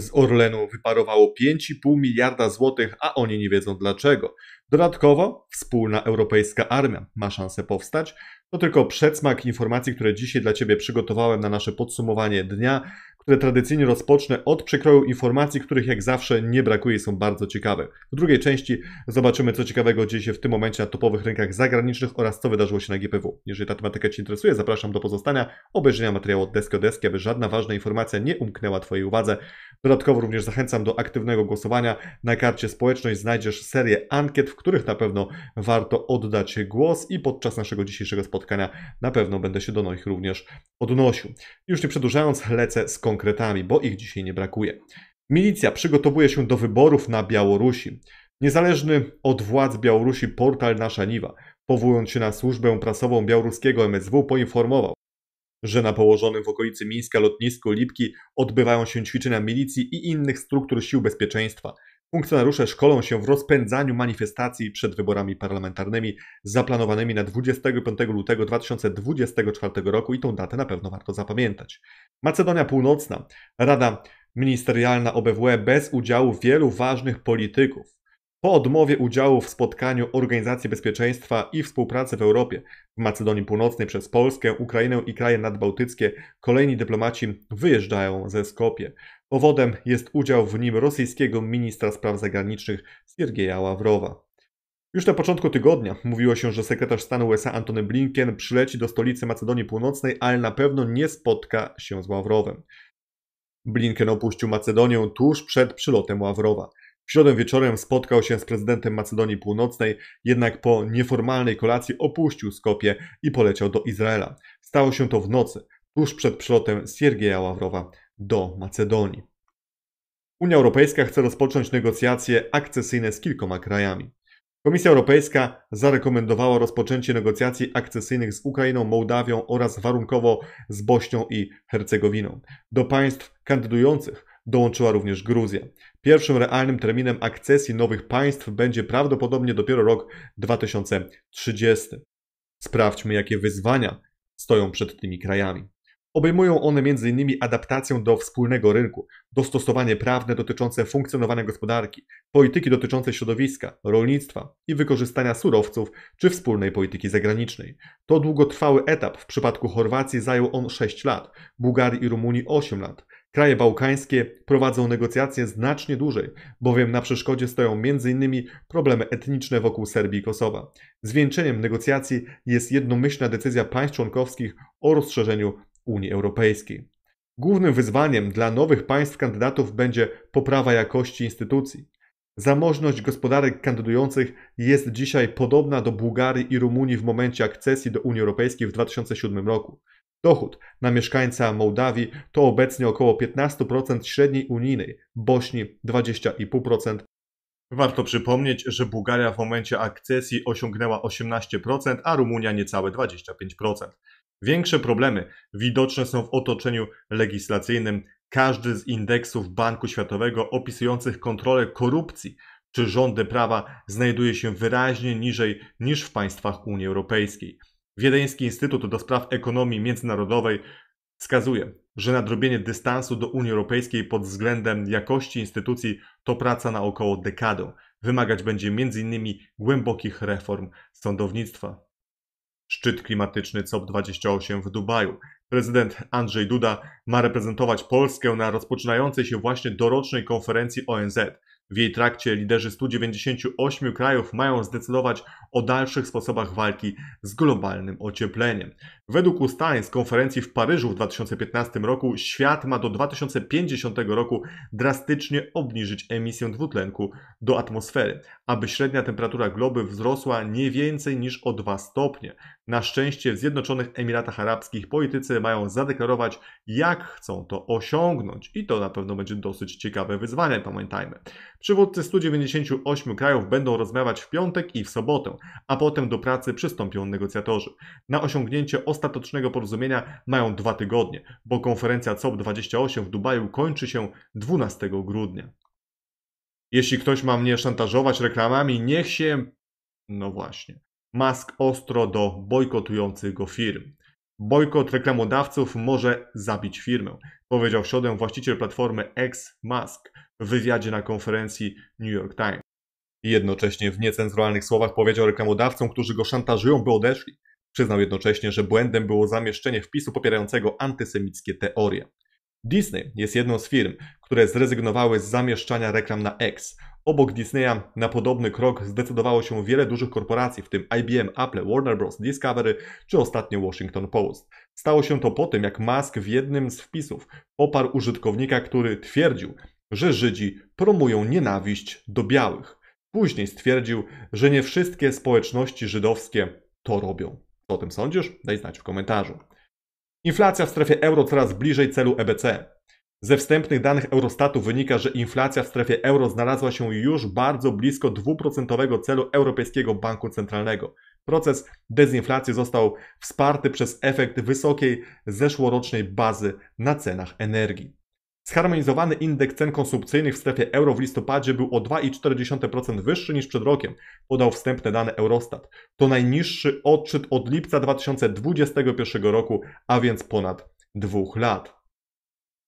z Orlenu wyparowało 5,5 miliarda złotych, a oni nie wiedzą dlaczego. Dodatkowo wspólna europejska armia ma szansę powstać. To tylko przedsmak informacji, które dzisiaj dla Ciebie przygotowałem na nasze podsumowanie dnia, które tradycyjnie rozpocznę od przekroju informacji, których jak zawsze nie brakuje i są bardzo ciekawe. W drugiej części zobaczymy, co ciekawego dzieje się w tym momencie na topowych rynkach zagranicznych oraz co wydarzyło się na GPW. Jeżeli ta tematyka Cię interesuje, zapraszam do pozostania, obejrzenia materiału od deski do deski, aby żadna ważna informacja nie umknęła Twojej uwadze. Dodatkowo również zachęcam do aktywnego głosowania. Na karcie społeczność znajdziesz serię ankiet, w których na pewno warto oddać głos i podczas naszego dzisiejszego spotkania na pewno będę się do nich również odnosił. Już nie przedłużając, lecę z konkretami, bo ich dzisiaj nie brakuje. Milicja przygotowuje się do wyborów na Białorusi. Niezależny od władz Białorusi portal Nasza Niwa, powołując się na służbę prasową białoruskiego MSW, poinformował, że na położonym w okolicy Mińska lotnisku Lipki odbywają się ćwiczenia milicji i innych struktur sił bezpieczeństwa. Funkcjonariusze szkolą się w rozpędzaniu manifestacji przed wyborami parlamentarnymi zaplanowanymi na 25 lutego 2024 roku i tą datę na pewno warto zapamiętać. Macedonia Północna, Rada Ministerialna OBWE bez udziału wielu ważnych polityków po odmowie udziału w spotkaniu Organizacji Bezpieczeństwa i Współpracy w Europie w Macedonii Północnej przez Polskę, Ukrainę i kraje nadbałtyckie kolejni dyplomaci wyjeżdżają ze Skopie. Powodem jest udział w nim rosyjskiego ministra spraw zagranicznych Siergieja Ławrowa. Już na początku tygodnia mówiło się, że sekretarz stanu USA Antony Blinken przyleci do stolicy Macedonii Północnej, ale na pewno nie spotka się z Ławrowem. Blinken opuścił Macedonię tuż przed przylotem Ławrowa. W środę wieczorem spotkał się z prezydentem Macedonii Północnej, jednak po nieformalnej kolacji opuścił Skopie i poleciał do Izraela. Stało się to w nocy, tuż przed przelotem Siergieja Ławrowa do Macedonii. Unia Europejska chce rozpocząć negocjacje akcesyjne z kilkoma krajami. Komisja Europejska zarekomendowała rozpoczęcie negocjacji akcesyjnych z Ukrainą, Mołdawią oraz warunkowo z Bośnią i Hercegowiną. Do państw kandydujących dołączyła również Gruzja. Pierwszym realnym terminem akcesji nowych państw będzie prawdopodobnie dopiero rok 2030. Sprawdźmy, jakie wyzwania stoją przed tymi krajami. Obejmują one m.in. adaptację do wspólnego rynku, dostosowanie prawne dotyczące funkcjonowania gospodarki, polityki dotyczące środowiska, rolnictwa i wykorzystania surowców czy wspólnej polityki zagranicznej. To długotrwały etap, w przypadku Chorwacji zajął on 6 lat, Bułgarii i Rumunii 8 lat. Kraje bałkańskie prowadzą negocjacje znacznie dłużej, bowiem na przeszkodzie stoją m.in. problemy etniczne wokół Serbii i Kosowa. Zwieńczeniem negocjacji jest jednomyślna decyzja państw członkowskich o rozszerzeniu Unii Europejskiej. Głównym wyzwaniem dla nowych państw kandydatów będzie poprawa jakości instytucji. Zamożność gospodarek kandydujących jest dzisiaj podobna do Bułgarii i Rumunii w momencie akcesji do Unii Europejskiej w 2007 roku. Dochód na mieszkańca Mołdawii to obecnie około 15% średniej unijnej, Bośni 20,5%. Warto przypomnieć, że Bułgaria w momencie akcesji osiągnęła 18%, a Rumunia niecałe 25%. Większe problemy widoczne są w otoczeniu legislacyjnym. Każdy z indeksów Banku Światowego opisujących kontrolę korupcji czy rządy prawa znajduje się wyraźnie niżej niż w państwach Unii Europejskiej. Wiedeński Instytut do Spraw Ekonomii Międzynarodowej wskazuje, że nadrobienie dystansu do Unii Europejskiej pod względem jakości instytucji to praca na około dekadę. Wymagać będzie m.in. głębokich reform sądownictwa. Szczyt klimatyczny COP28 w Dubaju. Prezydent Andrzej Duda ma reprezentować Polskę na rozpoczynającej się właśnie dorocznej konferencji ONZ. W jej trakcie liderzy 198 krajów mają zdecydować o dalszych sposobach walki z globalnym ociepleniem. Według ustań z konferencji w Paryżu w 2015 roku świat ma do 2050 roku drastycznie obniżyć emisję dwutlenku do atmosfery, aby średnia temperatura globy wzrosła nie więcej niż o 2 stopnie. Na szczęście w Zjednoczonych Emiratach Arabskich politycy mają zadeklarować, jak chcą to osiągnąć i to na pewno będzie dosyć ciekawe wyzwanie, pamiętajmy. Przywódcy 198 krajów będą rozmawiać w piątek i w sobotę, a potem do pracy przystąpią negocjatorzy. Na osiągnięcie ostatecznego porozumienia mają dwa tygodnie, bo konferencja COP28 w Dubaju kończy się 12 grudnia. Jeśli ktoś ma mnie szantażować reklamami, niech się... No właśnie. Musk ostro do bojkotujących go firm. Bojkot reklamodawców może zabić firmę, powiedział w środę właściciel platformy X Musk w wywiadzie na konferencji New York Times. Jednocześnie w niecenzuralnych słowach powiedział reklamodawcom, którzy go szantażują, by odeszli. Przyznał jednocześnie, że błędem było zamieszczenie wpisu popierającego antysemickie teorie. Disney jest jedną z firm, które zrezygnowały z zamieszczania reklam na X. Obok Disneya na podobny krok zdecydowało się wiele dużych korporacji, w tym IBM, Apple, Warner Bros., Discovery czy ostatnio Washington Post. Stało się to po tym, jak Musk w jednym z wpisów poparł użytkownika, który twierdził, że Żydzi promują nienawiść do białych. Później stwierdził, że nie wszystkie społeczności żydowskie to robią. Co o tym sądzisz? Daj znać w komentarzu. Inflacja w strefie euro coraz bliżej celu EBC. Ze wstępnych danych Eurostatu wynika, że inflacja w strefie euro znalazła się już bardzo blisko 2% celu Europejskiego Banku Centralnego. Proces dezinflacji został wsparty przez efekt wysokiej zeszłorocznej bazy na cenach energii. Zharmonizowany indeks cen konsumpcyjnych w strefie euro w listopadzie był o 2,4% wyższy niż przed rokiem, podał wstępne dane Eurostat. To najniższy odczyt od lipca 2021 roku, a więc ponad dwóch lat.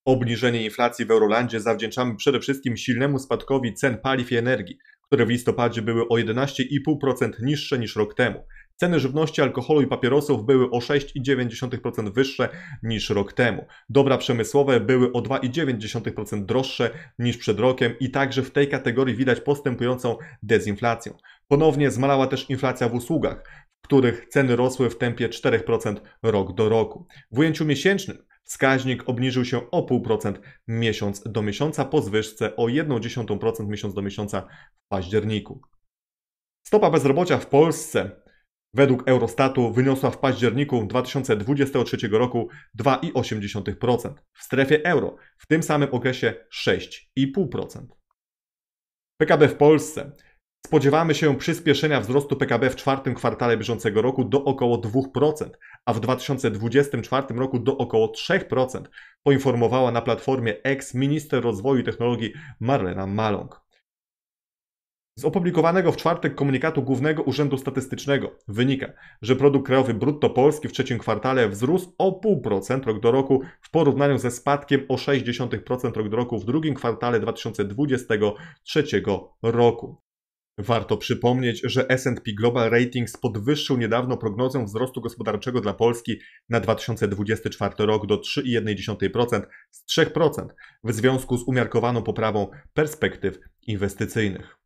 Obniżenie inflacji w Eurolandzie zawdzięczamy przede wszystkim silnemu spadkowi cen paliw i energii, które w listopadzie były o 11,5% niższe niż rok temu. Ceny żywności, alkoholu i papierosów były o 6,9% wyższe niż rok temu. Dobra przemysłowe były o 2,9% droższe niż przed rokiem i także w tej kategorii widać postępującą dezinflację. Ponownie zmalała też inflacja w usługach, w których ceny rosły w tempie 4% rok do roku. W ujęciu miesięcznym Wskaźnik obniżył się o 0,5% miesiąc do miesiąca po zwyżce o 0,1% miesiąc do miesiąca w październiku. Stopa bezrobocia w Polsce według Eurostatu wyniosła w październiku 2023 roku 2,8%, w strefie euro w tym samym okresie 6,5%. PKB w Polsce. Spodziewamy się przyspieszenia wzrostu PKB w czwartym kwartale bieżącego roku do około 2%, a w 2024 roku do około 3%, poinformowała na platformie ex-minister rozwoju i technologii Marlena Maląg. Z opublikowanego w czwartek komunikatu Głównego Urzędu Statystycznego wynika, że produkt krajowy brutto Polski w trzecim kwartale wzrósł o 0,5% rok do roku w porównaniu ze spadkiem o 0,6% rok do roku w drugim kwartale 2023 roku. Warto przypomnieć, że S&P Global Ratings podwyższył niedawno prognozę wzrostu gospodarczego dla Polski na 2024 rok do 3,1% z 3% w związku z umiarkowaną poprawą perspektyw inwestycyjnych.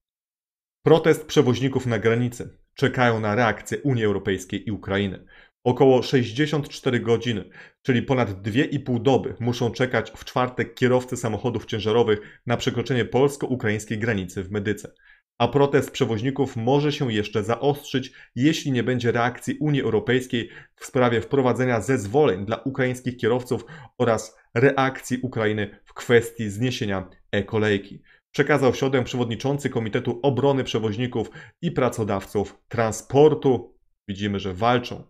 Protest przewoźników na granicy. Czekają na reakcję Unii Europejskiej i Ukrainy. Około 64 godziny, czyli ponad 2,5 doby, muszą czekać w czwartek kierowcy samochodów ciężarowych na przekroczenie polsko-ukraińskiej granicy w Medyce. A protest przewoźników może się jeszcze zaostrzyć, jeśli nie będzie reakcji Unii Europejskiej w sprawie wprowadzenia zezwoleń dla ukraińskich kierowców oraz reakcji Ukrainy w kwestii zniesienia e-kolejki przekazał w środę przewodniczący Komitetu Obrony Przewoźników i Pracodawców Transportu. Widzimy, że walczą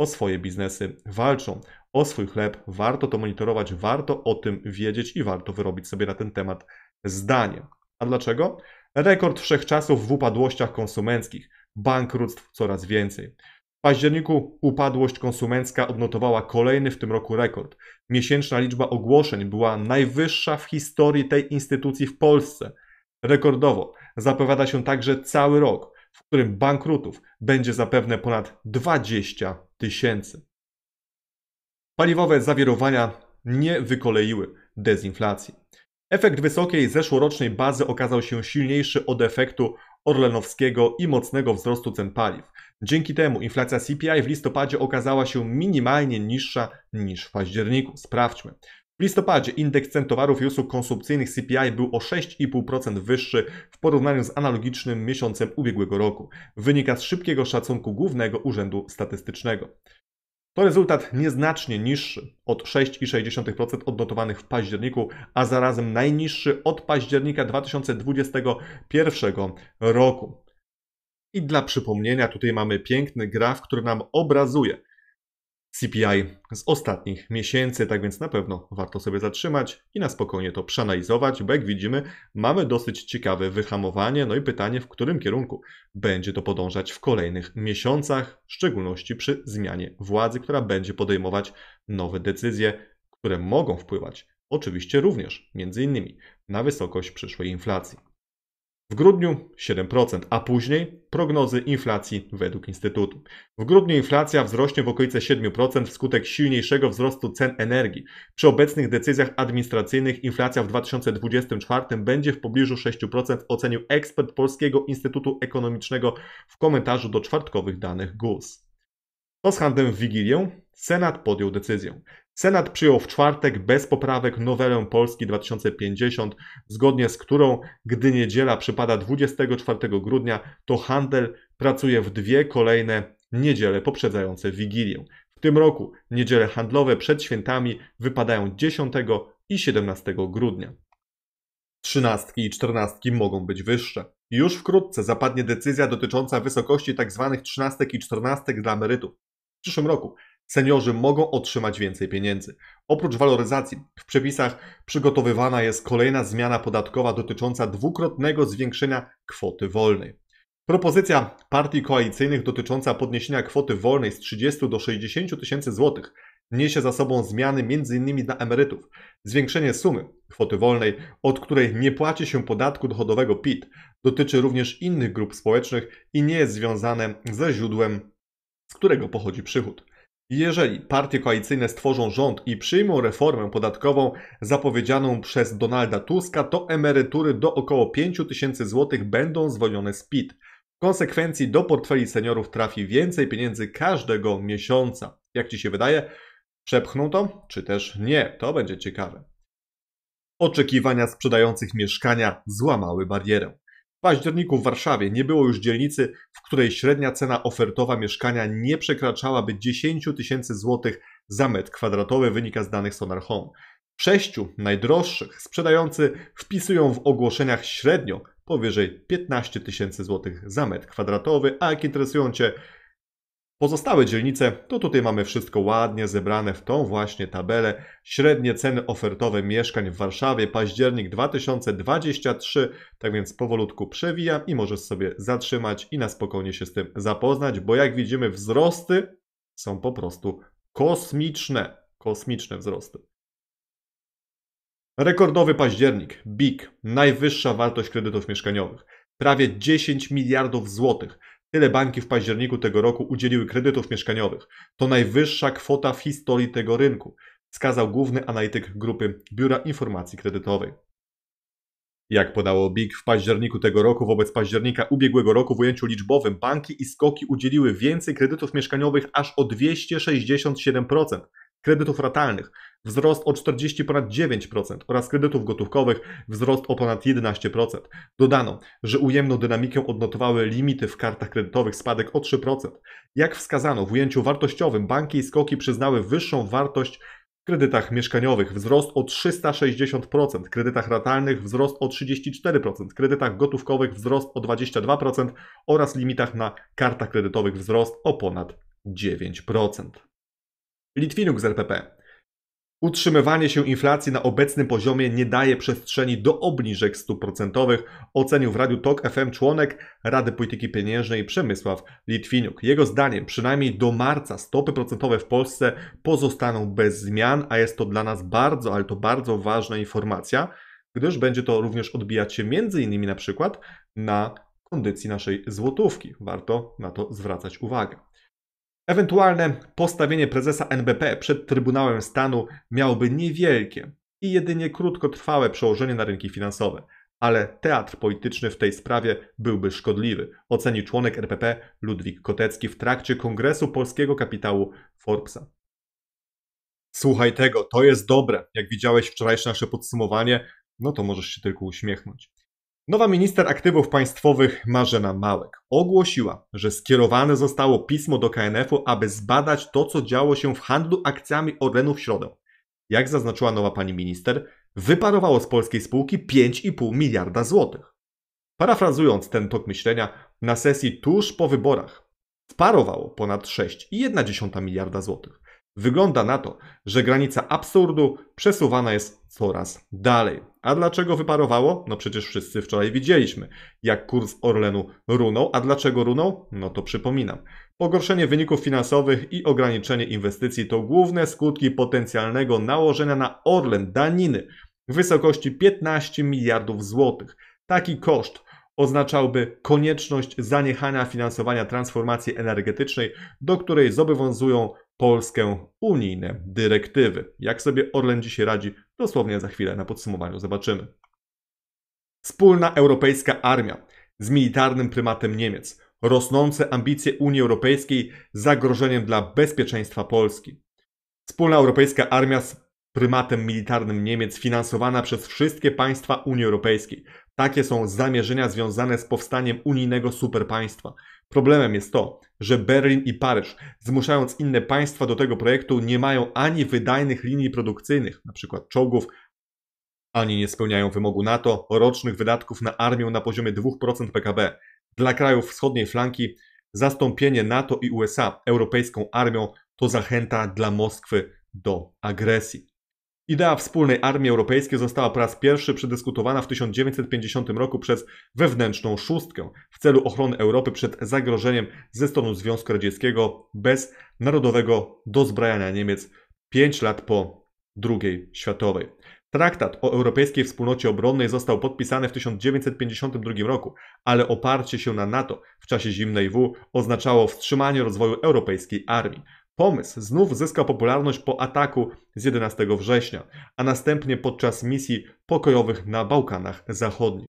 o swoje biznesy, walczą o swój chleb. Warto to monitorować, warto o tym wiedzieć i warto wyrobić sobie na ten temat zdanie. A dlaczego? Rekord wszechczasów w upadłościach konsumenckich, bankructw coraz więcej październiku upadłość konsumencka odnotowała kolejny w tym roku rekord. Miesięczna liczba ogłoszeń była najwyższa w historii tej instytucji w Polsce. Rekordowo zapowiada się także cały rok, w którym bankrutów będzie zapewne ponad 20 tysięcy. Paliwowe zawierowania nie wykoleiły dezinflacji. Efekt wysokiej zeszłorocznej bazy okazał się silniejszy od efektu Orlenowskiego i mocnego wzrostu cen paliw. Dzięki temu inflacja CPI w listopadzie okazała się minimalnie niższa niż w październiku. Sprawdźmy. W listopadzie indeks cen towarów i usług konsumpcyjnych CPI był o 6,5% wyższy w porównaniu z analogicznym miesiącem ubiegłego roku. Wynika z szybkiego szacunku Głównego Urzędu Statystycznego. To rezultat nieznacznie niższy od 6,6% odnotowanych w październiku, a zarazem najniższy od października 2021 roku. I dla przypomnienia, tutaj mamy piękny graf, który nam obrazuje, CPI z ostatnich miesięcy, tak więc na pewno warto sobie zatrzymać i na spokojnie to przeanalizować, bo jak widzimy, mamy dosyć ciekawe wyhamowanie, no i pytanie, w którym kierunku będzie to podążać w kolejnych miesiącach, w szczególności przy zmianie władzy, która będzie podejmować nowe decyzje, które mogą wpływać oczywiście również między innymi na wysokość przyszłej inflacji. W grudniu 7%, a później prognozy inflacji według Instytutu. W grudniu inflacja wzrośnie w okolice 7% wskutek silniejszego wzrostu cen energii. Przy obecnych decyzjach administracyjnych inflacja w 2024 będzie w pobliżu 6%, ocenił ekspert Polskiego Instytutu Ekonomicznego w komentarzu do czwartkowych danych GUS. Po z handlem w Wigilię? Senat podjął decyzję. Senat przyjął w czwartek bez poprawek nowelę Polski 2050, zgodnie z którą, gdy niedziela przypada 24 grudnia, to handel pracuje w dwie kolejne niedziele poprzedzające Wigilię. W tym roku niedziele handlowe przed świętami wypadają 10 i 17 grudnia. Trzynastki i czternastki mogą być wyższe. Już wkrótce zapadnie decyzja dotycząca wysokości tzw. Tak trzynastek i czternastek dla emerytów. W przyszłym roku Seniorzy mogą otrzymać więcej pieniędzy. Oprócz waloryzacji, w przepisach przygotowywana jest kolejna zmiana podatkowa dotycząca dwukrotnego zwiększenia kwoty wolnej. Propozycja partii koalicyjnych dotycząca podniesienia kwoty wolnej z 30 do 60 tysięcy złotych niesie za sobą zmiany m.in. dla emerytów. Zwiększenie sumy kwoty wolnej, od której nie płaci się podatku dochodowego PIT, dotyczy również innych grup społecznych i nie jest związane ze źródłem, z którego pochodzi przychód. Jeżeli partie koalicyjne stworzą rząd i przyjmą reformę podatkową zapowiedzianą przez Donalda Tuska, to emerytury do około 5 tysięcy złotych będą zwolnione z PIT. W konsekwencji do portfeli seniorów trafi więcej pieniędzy każdego miesiąca. Jak Ci się wydaje, przepchną to, czy też nie? To będzie ciekawe. Oczekiwania sprzedających mieszkania złamały barierę. W październiku w Warszawie nie było już dzielnicy, w której średnia cena ofertowa mieszkania nie przekraczałaby 10 tysięcy złotych za metr kwadratowy, wynika z danych Sonar Home. Sześciu najdroższych sprzedający wpisują w ogłoszeniach średnio powyżej 15 tysięcy złotych za metr kwadratowy, a jak interesują Cię Pozostałe dzielnice, to tutaj mamy wszystko ładnie zebrane w tą właśnie tabelę. Średnie ceny ofertowe mieszkań w Warszawie, październik 2023. Tak więc powolutku przewijam i możesz sobie zatrzymać i na spokojnie się z tym zapoznać, bo jak widzimy wzrosty są po prostu kosmiczne. Kosmiczne wzrosty. Rekordowy październik, BIG, najwyższa wartość kredytów mieszkaniowych, prawie 10 miliardów złotych. Tyle banki w październiku tego roku udzieliły kredytów mieszkaniowych. To najwyższa kwota w historii tego rynku, wskazał główny analityk grupy Biura Informacji Kredytowej. Jak podało BIG, w październiku tego roku wobec października ubiegłego roku w ujęciu liczbowym banki i skoki udzieliły więcej kredytów mieszkaniowych aż o 267% kredytów ratalnych wzrost o 40 ponad 9% oraz kredytów gotówkowych wzrost o ponad 11%. Dodano, że ujemną dynamikę odnotowały limity w kartach kredytowych spadek o 3%. Jak wskazano w ujęciu wartościowym, banki i skoki przyznały wyższą wartość w kredytach mieszkaniowych wzrost o 360%, w kredytach ratalnych wzrost o 34%, w kredytach gotówkowych wzrost o 22% oraz limitach na kartach kredytowych wzrost o ponad 9%. Litwinuk z RPP. Utrzymywanie się inflacji na obecnym poziomie nie daje przestrzeni do obniżek stóp procentowych, ocenił w Radiu Tok FM członek Rady Polityki Pieniężnej Przemysław Litwinuk. Jego zdaniem przynajmniej do marca stopy procentowe w Polsce pozostaną bez zmian, a jest to dla nas bardzo, ale to bardzo ważna informacja, gdyż będzie to również odbijać się między innymi na przykład na kondycji naszej złotówki. Warto na to zwracać uwagę. Ewentualne postawienie prezesa NBP przed Trybunałem Stanu miałoby niewielkie i jedynie krótkotrwałe przełożenie na rynki finansowe, ale teatr polityczny w tej sprawie byłby szkodliwy, ocenił członek RPP Ludwik Kotecki w trakcie Kongresu Polskiego Kapitału Forbesa. Słuchaj tego, to jest dobre. Jak widziałeś wczorajsze nasze podsumowanie, no to możesz się tylko uśmiechnąć. Nowa minister aktywów państwowych Marzena Małek ogłosiła, że skierowane zostało pismo do KNF-u, aby zbadać to, co działo się w handlu akcjami Orlenu w środę. Jak zaznaczyła nowa pani minister, wyparowało z polskiej spółki 5,5 miliarda złotych. Parafrazując ten tok myślenia, na sesji tuż po wyborach sparowało ponad 6,1 miliarda złotych. Wygląda na to, że granica absurdu przesuwana jest coraz dalej. A dlaczego wyparowało? No przecież wszyscy wczoraj widzieliśmy, jak kurs Orlenu runął. A dlaczego runął? No to przypominam. Pogorszenie wyników finansowych i ograniczenie inwestycji to główne skutki potencjalnego nałożenia na Orlen daniny w wysokości 15 miliardów złotych. Taki koszt oznaczałby konieczność zaniechania finansowania transformacji energetycznej, do której zobowiązują Polskę unijne dyrektywy. Jak sobie Orlen dzisiaj radzi, dosłownie za chwilę na podsumowaniu zobaczymy. Wspólna europejska armia z militarnym prymatem Niemiec, rosnące ambicje Unii Europejskiej zagrożeniem dla bezpieczeństwa Polski. Wspólna europejska armia z prymatem militarnym Niemiec finansowana przez wszystkie państwa Unii Europejskiej. Takie są zamierzenia związane z powstaniem unijnego superpaństwa. Problemem jest to, że Berlin i Paryż, zmuszając inne państwa do tego projektu, nie mają ani wydajnych linii produkcyjnych, np. czołgów, ani nie spełniają wymogu NATO rocznych wydatków na armię na poziomie 2% PKB. Dla krajów wschodniej flanki zastąpienie NATO i USA europejską armią to zachęta dla Moskwy do agresji. Idea wspólnej armii europejskiej została po raz pierwszy przedyskutowana w 1950 roku przez wewnętrzną szóstkę w celu ochrony Europy przed zagrożeniem ze strony Związku Radzieckiego bez narodowego dozbrajania Niemiec 5 lat po II światowej. Traktat o Europejskiej Wspólnocie Obronnej został podpisany w 1952 roku, ale oparcie się na NATO w czasie zimnej W oznaczało wstrzymanie rozwoju europejskiej armii. Pomysł znów zyskał popularność po ataku z 11 września, a następnie podczas misji pokojowych na Bałkanach Zachodnich.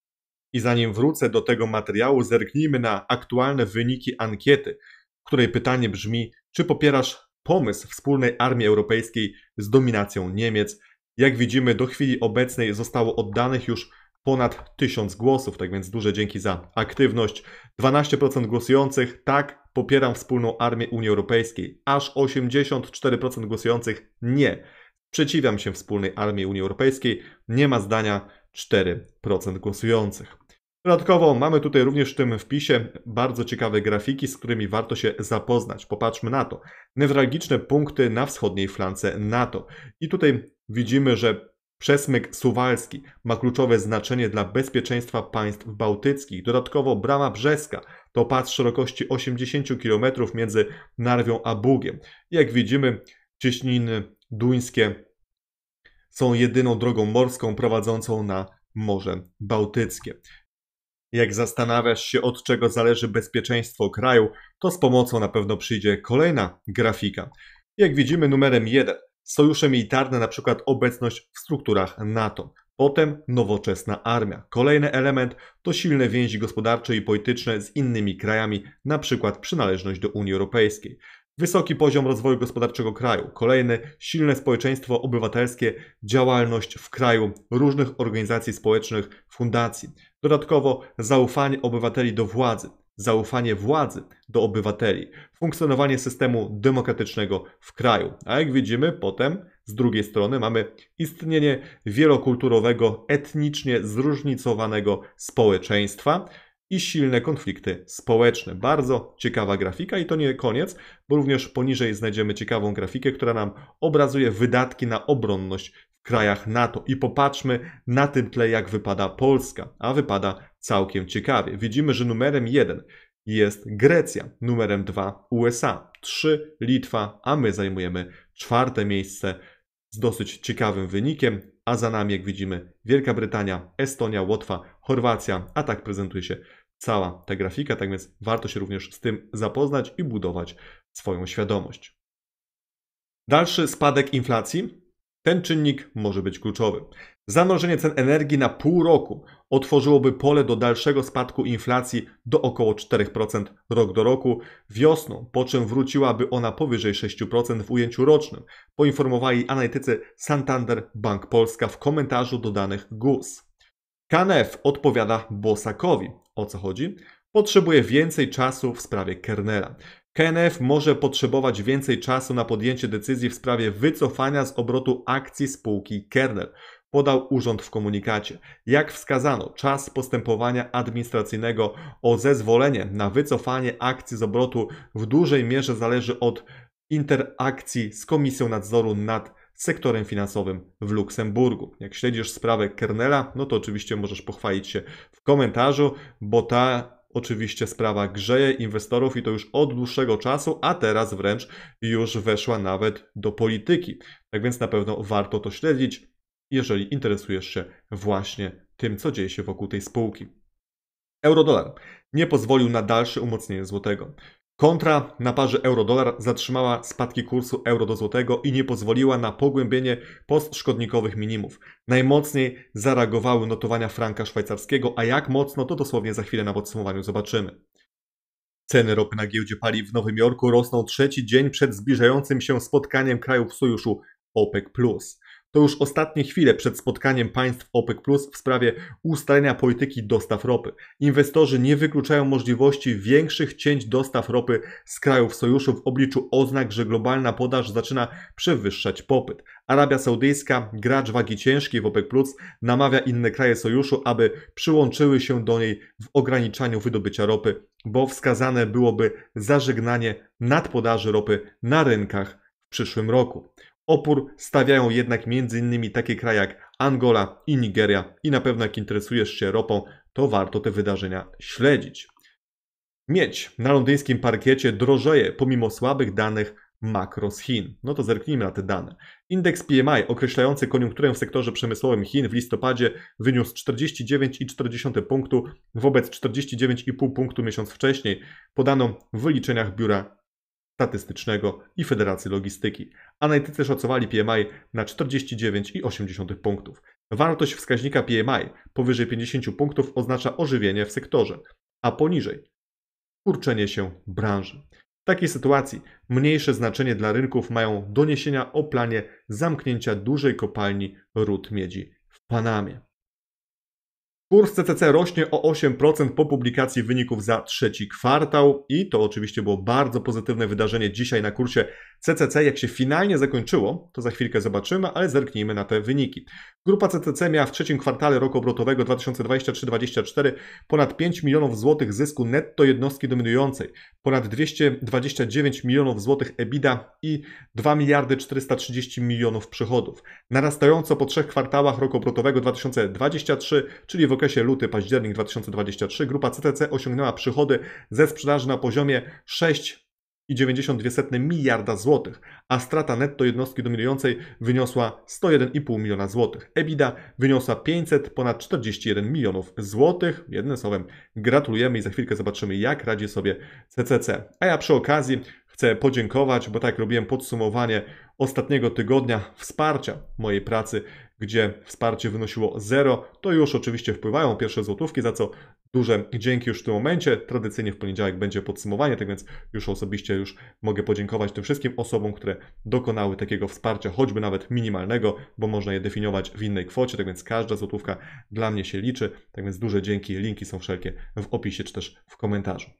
I zanim wrócę do tego materiału, zerknijmy na aktualne wyniki ankiety, której pytanie brzmi: czy popierasz pomysł wspólnej armii europejskiej z dominacją Niemiec? Jak widzimy, do chwili obecnej zostało oddanych już ponad 1000 głosów, tak więc duże dzięki za aktywność. 12% głosujących tak, popieram wspólną armię Unii Europejskiej. Aż 84% głosujących nie. Sprzeciwiam się wspólnej armii Unii Europejskiej. Nie ma zdania 4% głosujących. Dodatkowo mamy tutaj również w tym wpisie bardzo ciekawe grafiki, z którymi warto się zapoznać. Popatrzmy na to. Newralgiczne punkty na wschodniej flance NATO. I tutaj widzimy, że Przesmyk suwalski ma kluczowe znaczenie dla bezpieczeństwa państw bałtyckich. Dodatkowo Brama Brzeska to pas szerokości 80 km między Narwią a Bugiem. Jak widzimy, cieśniny duńskie są jedyną drogą morską prowadzącą na Morze Bałtyckie. Jak zastanawiasz się, od czego zależy bezpieczeństwo kraju, to z pomocą na pewno przyjdzie kolejna grafika. Jak widzimy, numerem 1 sojusze militarne, na przykład obecność w strukturach NATO. Potem nowoczesna armia. Kolejny element to silne więzi gospodarcze i polityczne z innymi krajami, na przykład przynależność do Unii Europejskiej. Wysoki poziom rozwoju gospodarczego kraju, kolejne silne społeczeństwo obywatelskie, działalność w kraju różnych organizacji społecznych, fundacji. Dodatkowo zaufanie obywateli do władzy zaufanie władzy do obywateli, funkcjonowanie systemu demokratycznego w kraju. A jak widzimy, potem z drugiej strony mamy istnienie wielokulturowego, etnicznie zróżnicowanego społeczeństwa i silne konflikty społeczne. Bardzo ciekawa grafika i to nie koniec, bo również poniżej znajdziemy ciekawą grafikę, która nam obrazuje wydatki na obronność w krajach NATO. I popatrzmy na tym tle, jak wypada Polska, a wypada całkiem ciekawie. Widzimy, że numerem 1 jest Grecja, numerem 2 USA, 3 Litwa, a my zajmujemy czwarte miejsce z dosyć ciekawym wynikiem, a za nami, jak widzimy, Wielka Brytania, Estonia, Łotwa, Chorwacja, a tak prezentuje się cała ta grafika, tak więc warto się również z tym zapoznać i budować swoją świadomość. Dalszy spadek inflacji. Ten czynnik może być kluczowy. Zamrożenie cen energii na pół roku otworzyłoby pole do dalszego spadku inflacji do około 4% rok do roku wiosną, po czym wróciłaby ona powyżej 6% w ujęciu rocznym, poinformowali analitycy Santander Bank Polska w komentarzu do danych GUS. KNF odpowiada Bosakowi. O co chodzi? Potrzebuje więcej czasu w sprawie Kernela. KNF może potrzebować więcej czasu na podjęcie decyzji w sprawie wycofania z obrotu akcji spółki Kernel podał urząd w komunikacie. Jak wskazano, czas postępowania administracyjnego o zezwolenie na wycofanie akcji z obrotu w dużej mierze zależy od interakcji z Komisją Nadzoru nad sektorem finansowym w Luksemburgu. Jak śledzisz sprawę Kernela, no to oczywiście możesz pochwalić się w komentarzu, bo ta oczywiście sprawa grzeje inwestorów i to już od dłuższego czasu, a teraz wręcz już weszła nawet do polityki. Tak więc na pewno warto to śledzić jeżeli interesujesz się właśnie tym, co dzieje się wokół tej spółki. Eurodolar nie pozwolił na dalsze umocnienie złotego. Kontra na parze euro-dolar zatrzymała spadki kursu euro do złotego i nie pozwoliła na pogłębienie postszkodnikowych minimów. Najmocniej zareagowały notowania franka szwajcarskiego, a jak mocno to dosłownie za chwilę na podsumowaniu zobaczymy. Ceny ropy na giełdzie paliw w Nowym Jorku rosną trzeci dzień przed zbliżającym się spotkaniem krajów sojuszu OPEC+. To już ostatnie chwile przed spotkaniem państw OPEC Plus w sprawie ustalenia polityki dostaw ropy. Inwestorzy nie wykluczają możliwości większych cięć dostaw ropy z krajów sojuszu w obliczu oznak, że globalna podaż zaczyna przewyższać popyt. Arabia Saudyjska, gracz wagi ciężkiej w OPEC Plus, namawia inne kraje sojuszu, aby przyłączyły się do niej w ograniczaniu wydobycia ropy, bo wskazane byłoby zażegnanie nadpodaży ropy na rynkach w przyszłym roku. Opór stawiają jednak m.in. takie kraje jak Angola i Nigeria i na pewno jak interesujesz się ropą, to warto te wydarzenia śledzić. Miedź na londyńskim parkiecie drożeje pomimo słabych danych makro z Chin. No to zerknijmy na te dane. Indeks PMI określający koniunkturę w sektorze przemysłowym Chin w listopadzie wyniósł 49,4 punktu wobec 49,5 punktu miesiąc wcześniej, podano w wyliczeniach biura Statystycznego i Federacji Logistyki. Analitycy szacowali PMI na 49,8 punktów. Wartość wskaźnika PMI powyżej 50 punktów oznacza ożywienie w sektorze, a poniżej kurczenie się branży. W takiej sytuacji mniejsze znaczenie dla rynków mają doniesienia o planie zamknięcia dużej kopalni rud miedzi w Panamie. Kurs CCC rośnie o 8% po publikacji wyników za trzeci kwartał i to oczywiście było bardzo pozytywne wydarzenie dzisiaj na kursie CCC jak się finalnie zakończyło, to za chwilkę zobaczymy, ale zerknijmy na te wyniki. Grupa CCC miała w trzecim kwartale roku obrotowego 2023-2024 ponad 5 milionów złotych zysku netto jednostki dominującej, ponad 229 milionów złotych EBITDA i 2 miliardy 430 milionów przychodów. Narastająco po trzech kwartałach roku obrotowego 2023, czyli w okresie luty-październik 2023, grupa CCC osiągnęła przychody ze sprzedaży na poziomie 6 i 92 miliarda złotych, a strata netto jednostki dominującej wyniosła 101,5 miliona złotych. EBITDA wyniosła 500 ponad 41 milionów złotych. Jednym słowem, gratulujemy i za chwilkę zobaczymy, jak radzi sobie CCC. A ja przy okazji chcę podziękować, bo tak robiłem podsumowanie ostatniego tygodnia wsparcia mojej pracy gdzie wsparcie wynosiło 0, to już oczywiście wpływają pierwsze złotówki, za co duże dzięki już w tym momencie. Tradycyjnie w poniedziałek będzie podsumowanie, tak więc już osobiście już mogę podziękować tym wszystkim osobom, które dokonały takiego wsparcia, choćby nawet minimalnego, bo można je definiować w innej kwocie, tak więc każda złotówka dla mnie się liczy. Tak więc duże dzięki, linki są wszelkie w opisie czy też w komentarzu.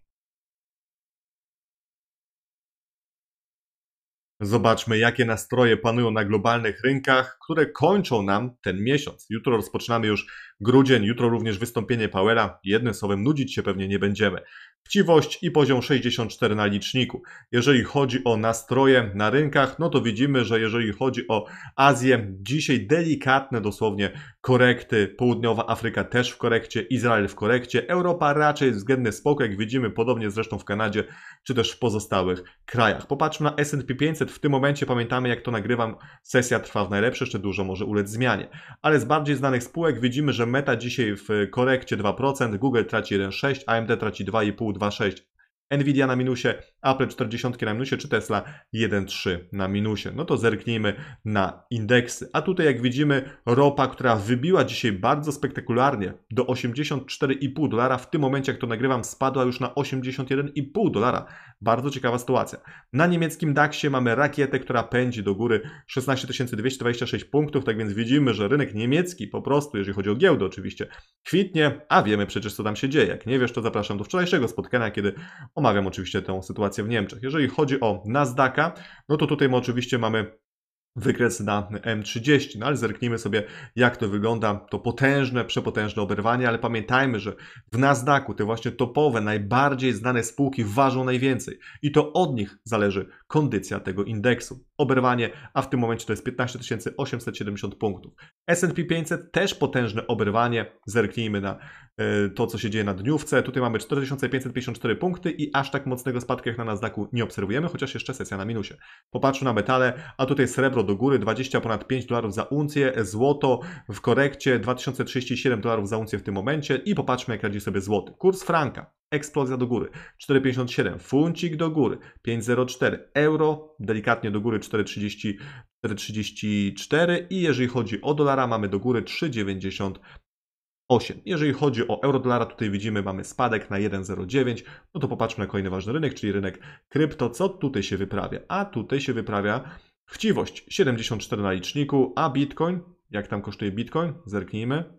Zobaczmy, jakie nastroje panują na globalnych rynkach, które kończą nam ten miesiąc. Jutro rozpoczynamy już grudzień, jutro również wystąpienie Powera. Jednym słowem, nudzić się pewnie nie będziemy. Chciwość i poziom 64 na liczniku. Jeżeli chodzi o nastroje na rynkach, no to widzimy, że jeżeli chodzi o Azję, dzisiaj delikatne dosłownie korekty, południowa Afryka też w korekcie, Izrael w korekcie, Europa raczej względny spokój, jak widzimy podobnie zresztą w Kanadzie, czy też w pozostałych krajach. Popatrzmy na S&P 500, w tym momencie pamiętamy jak to nagrywam, sesja trwa w najlepsze, jeszcze dużo może ulec zmianie. Ale z bardziej znanych spółek widzimy, że Meta dzisiaj w korekcie 2%, Google traci 1,6, AMD traci 2,5, 2,6, Nvidia na minusie, Apple 40 na minusie, czy Tesla 1,3 na minusie. No to zerknijmy na indeksy. A tutaj jak widzimy ropa, która wybiła dzisiaj bardzo spektakularnie do 84,5 dolara. W tym momencie, jak to nagrywam, spadła już na 81,5 dolara. Bardzo ciekawa sytuacja. Na niemieckim DAXie mamy rakietę, która pędzi do góry 16 226 punktów, tak więc widzimy, że rynek niemiecki po prostu, jeżeli chodzi o giełdę oczywiście, kwitnie, a wiemy przecież co tam się dzieje. Jak nie wiesz, to zapraszam do wczorajszego spotkania, kiedy Omawiam oczywiście tę sytuację w Niemczech. Jeżeli chodzi o Nasdaqa, no to tutaj oczywiście mamy wykres na M30. No ale zerknijmy sobie, jak to wygląda. To potężne, przepotężne oberwanie, ale pamiętajmy, że w Nasdaqu te właśnie topowe, najbardziej znane spółki ważą najwięcej i to od nich zależy kondycja tego indeksu. Oberwanie, a w tym momencie to jest 15 870 punktów. S&P 500 też potężne oberwanie. Zerknijmy na e, to, co się dzieje na dniówce. Tutaj mamy 4554 punkty i aż tak mocnego spadku jak na Nasdaqu nie obserwujemy, chociaż jeszcze sesja na minusie. Popatrzmy na metale, a tutaj srebro do góry 20 ponad 5 dolarów za uncję, złoto w korekcie 2037 dolarów za uncję w tym momencie i popatrzmy jak radzi sobie złoty. Kurs franka eksplozja do góry, 4,57, funcik do góry, 5,04, euro delikatnie do góry, 4,30, 4,34 i jeżeli chodzi o dolara mamy do góry 3,98. Jeżeli chodzi o euro dolara tutaj widzimy mamy spadek na 1,09. No to popatrzmy na kolejny ważny rynek, czyli rynek krypto. Co tutaj się wyprawia? A tutaj się wyprawia chciwość 74 na liczniku, a bitcoin, jak tam kosztuje bitcoin? Zerknijmy.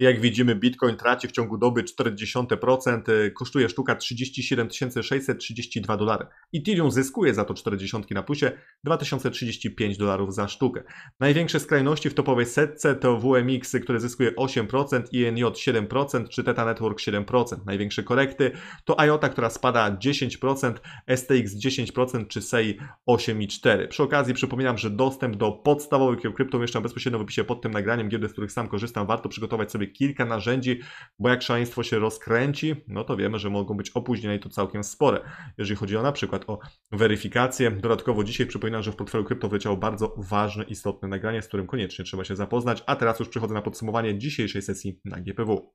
Jak widzimy, Bitcoin traci w ciągu doby 40%, y, kosztuje sztuka 37 632 dolary. Ethereum zyskuje za to 40 na pusie, 2035 dolarów za sztukę. Największe skrajności w topowej setce to WMX, y, które zyskuje 8%, INJ 7% czy Theta Network 7%. Największe korekty to IOTA, która spada 10%, STX 10% czy SEI 8,4. Przy okazji przypominam, że dostęp do podstawowych kryptomieszczam bezpośrednio w opisie pod tym nagraniem giełdy, z których sam korzystam, warto przygotować sobie kilka narzędzi, bo jak szaleństwo się rozkręci, no to wiemy, że mogą być opóźnienia i to całkiem spore. Jeżeli chodzi o na przykład o weryfikację, dodatkowo dzisiaj przypominam, że w portfelu krypto wyleciało bardzo ważne, istotne nagranie, z którym koniecznie trzeba się zapoznać, a teraz już przechodzę na podsumowanie dzisiejszej sesji na GPW.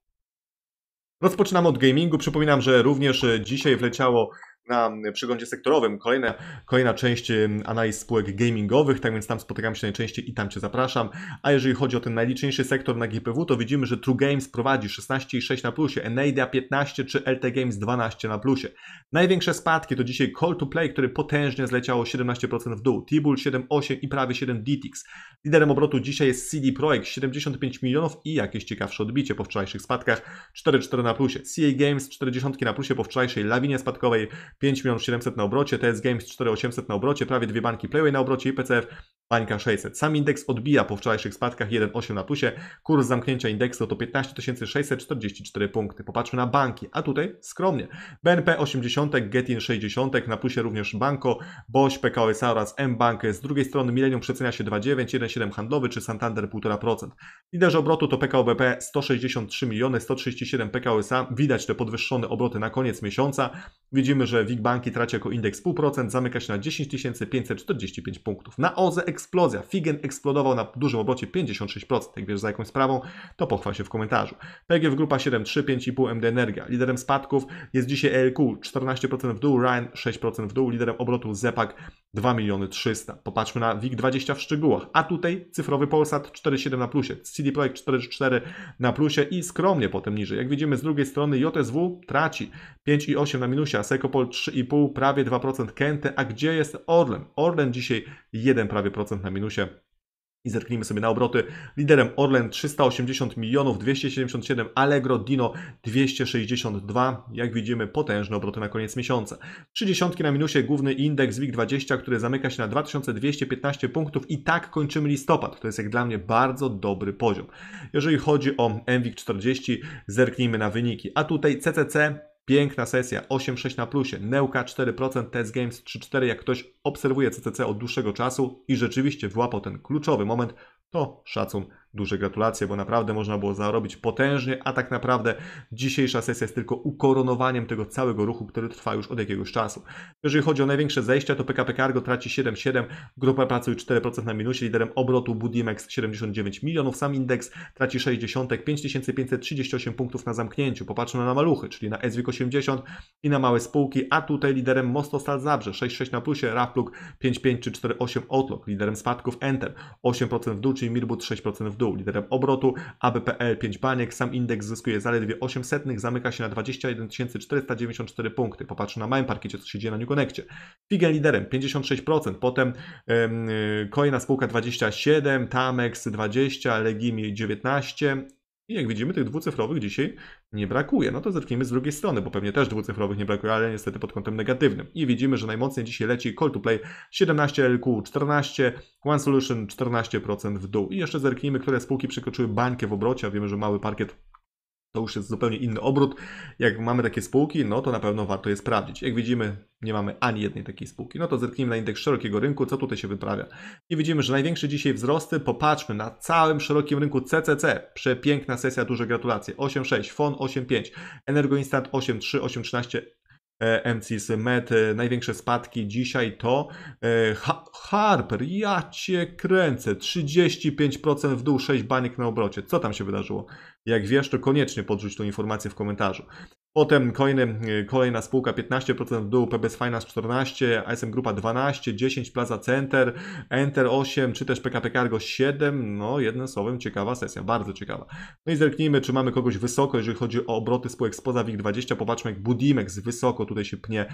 Rozpoczynamy od gamingu. Przypominam, że również e, dzisiaj wleciało na mm, przeglądzie sektorowym. Kolejna, kolejna część mm, analiz spółek gamingowych, tak więc tam spotykam się najczęściej i tam Cię zapraszam. A jeżeli chodzi o ten najliczniejszy sektor na GPW, to widzimy, że True Games prowadzi 16,6 na plusie, Nadia 15 czy LT Games 12 na plusie. Największe spadki to dzisiaj Call to Play, który potężnie zleciało 17% w dół, Tibul 7,8 i prawie 7 DTX. Liderem obrotu dzisiaj jest CD Projekt 75 milionów i jakieś ciekawsze odbicie po wczorajszych spadkach 4,4 na plusie, CA Games 40 na plusie po wczorajszej lawinie spadkowej, 5 milionów 700 na obrocie, TS Games 4800 na obrocie, prawie dwie banki Playway na obrocie i PCF Bańka 600. Sam indeks odbija po wczorajszych spadkach 1,8 na plusie. Kurs zamknięcia indeksu to 15 644 punkty. Popatrzmy na banki, a tutaj skromnie. BNP 80, Getin 60, na plusie również Banko, Boś, PKO SA oraz M-Bank. Z drugiej strony Millennium przecenia się 2,9, 1,7 handlowy czy Santander 1,5%. Liderzy obrotu to PKO BP 163 miliony, 137 PKO SA. Widać te podwyższone obroty na koniec miesiąca. Widzimy, że WIG Banki traci jako indeks 0,5%, zamyka się na 10 545 punktów. Na OZE eksplozja. Figen eksplodował na dużym obrocie 56%. Jak wiesz za jaką sprawą, to pochwal się w komentarzu. PGF Grupa 7.3, 5,5 MD Energia. Liderem spadków jest dzisiaj ELQ 14% w dół, Ryan 6% w dół, liderem obrotu Zepak 2 miliony 300. Popatrzmy na WIG20 w szczegółach. A tutaj cyfrowy Polsat 4,7 na plusie, CD Projekt 4,4 na plusie i skromnie potem niżej. Jak widzimy z drugiej strony JSW traci 5,8 na minusie, a Sekopol 3,5, prawie 2%, Kente. A gdzie jest Orlen? Orlen dzisiaj 1 prawie procent 4% na minusie i zerknijmy sobie na obroty. Liderem Orlen 380 milionów, 277 Allegro, Dino 262. Jak widzimy potężne obroty na koniec miesiąca. trzydziesiątki na minusie główny indeks WIG20, który zamyka się na 2215 punktów i tak kończymy listopad. To jest jak dla mnie bardzo dobry poziom. Jeżeli chodzi o MWIG40, zerknijmy na wyniki. A tutaj CCC Piękna sesja, 8,6 na plusie, Neuka 4%, Test Games 3,4. Jak ktoś obserwuje CCC od dłuższego czasu i rzeczywiście włapał ten kluczowy moment, to szacun duże gratulacje, bo naprawdę można było zarobić potężnie, a tak naprawdę dzisiejsza sesja jest tylko ukoronowaniem tego całego ruchu, który trwa już od jakiegoś czasu. Jeżeli chodzi o największe zejścia, to PKP Cargo traci 7,7, grupa pracująca 4% na minusie, liderem obrotu Budimex 79 milionów, sam indeks traci 60, 5538 punktów na zamknięciu. Popatrzmy na maluchy, czyli na SWIK 80 i na małe spółki, a tutaj liderem Mostostal Zabrze 6,6 na plusie, Rafluk 5,5 czy 4,8 Outlook, liderem spadków Enter 8% w dół, czyli Mirbut 6% w dół dół. Liderem obrotu ABPL 5 baniek, sam indeks zyskuje zaledwie 800, zamyka się na 21 494 punkty. Popatrz na małym parkiecie, co się dzieje na New Connectie. Figen liderem 56%, potem kolejna Coina spółka 27, Tamex 20, Legimi 19, i jak widzimy, tych dwucyfrowych dzisiaj nie brakuje. No to zerknijmy z drugiej strony, bo pewnie też dwucyfrowych nie brakuje, ale niestety pod kątem negatywnym. I widzimy, że najmocniej dzisiaj leci call to play 17 LQ 14, One Solution 14% w dół. I jeszcze zerknijmy, które spółki przekroczyły bańkę w obrocie, a wiemy, że mały parkiet to już jest zupełnie inny obrót. Jak mamy takie spółki, no to na pewno warto je sprawdzić. Jak widzimy, nie mamy ani jednej takiej spółki. No to zerknijmy na indeks szerokiego rynku, co tutaj się wyprawia. I widzimy, że największe dzisiaj wzrosty, popatrzmy na całym szerokim rynku CCC. Przepiękna sesja, duże gratulacje. 8,6, FON 8,5, Energoinstant 8,3, 8,13, MCS Met, największe spadki dzisiaj to e, ha Harper, ja cię kręcę, 35% w dół, 6 baniek na obrocie. Co tam się wydarzyło? Jak wiesz, to koniecznie podrzuć tą informację w komentarzu. Potem kolejny, kolejna spółka 15% w dół, PBS Finance 14, ASM Grupa 12, 10 Plaza Center, Enter 8, czy też PKP Cargo 7. No, jednym słowem, ciekawa sesja, bardzo ciekawa. No i zerknijmy, czy mamy kogoś wysoko, jeżeli chodzi o obroty spółek spoza WIG20. Popatrzmy, jak Budimex wysoko tutaj się pnie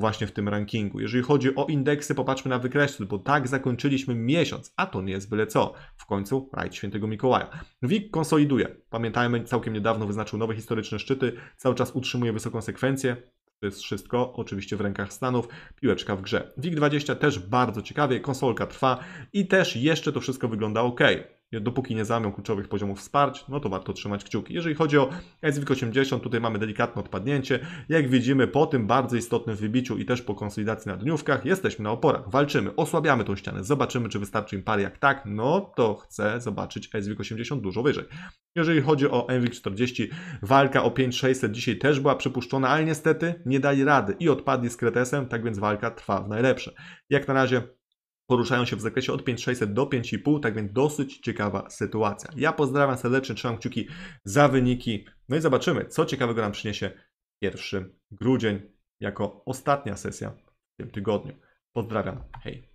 właśnie w tym rankingu. Jeżeli chodzi o indeksy, popatrzmy na wykresy, bo tak zakończyliśmy miesiąc, a to nie jest byle co. W końcu rajd świętego Mikołaja. WIG konsoliduje. Pamiętajmy, całkiem niedawno wyznaczył nowe historyczne szczyty, cały czas utrzymuje wysoką sekwencję. To jest wszystko oczywiście w rękach Stanów, piłeczka w grze. WIG20 też bardzo ciekawie, konsolka trwa i też jeszcze to wszystko wygląda ok dopóki nie zamią kluczowych poziomów wsparć, no to warto trzymać kciuki. Jeżeli chodzi o SWIG 80, tutaj mamy delikatne odpadnięcie. Jak widzimy, po tym bardzo istotnym wybiciu i też po konsolidacji na dniówkach, jesteśmy na oporach, walczymy, osłabiamy tą ścianę, zobaczymy, czy wystarczy im par. Jak tak, no to chcę zobaczyć SWIG 80 dużo wyżej. Jeżeli chodzi o MWIG 40, walka o 5600 dzisiaj też była przypuszczona, ale niestety nie dali rady i odpadli z Kretesem, tak więc walka trwa w najlepsze. Jak na razie poruszają się w zakresie od 5600 do 5,5, tak więc dosyć ciekawa sytuacja. Ja pozdrawiam serdecznie, trzymam kciuki za wyniki. No i zobaczymy, co ciekawego nam przyniesie 1 grudzień jako ostatnia sesja w tym tygodniu. Pozdrawiam, hej.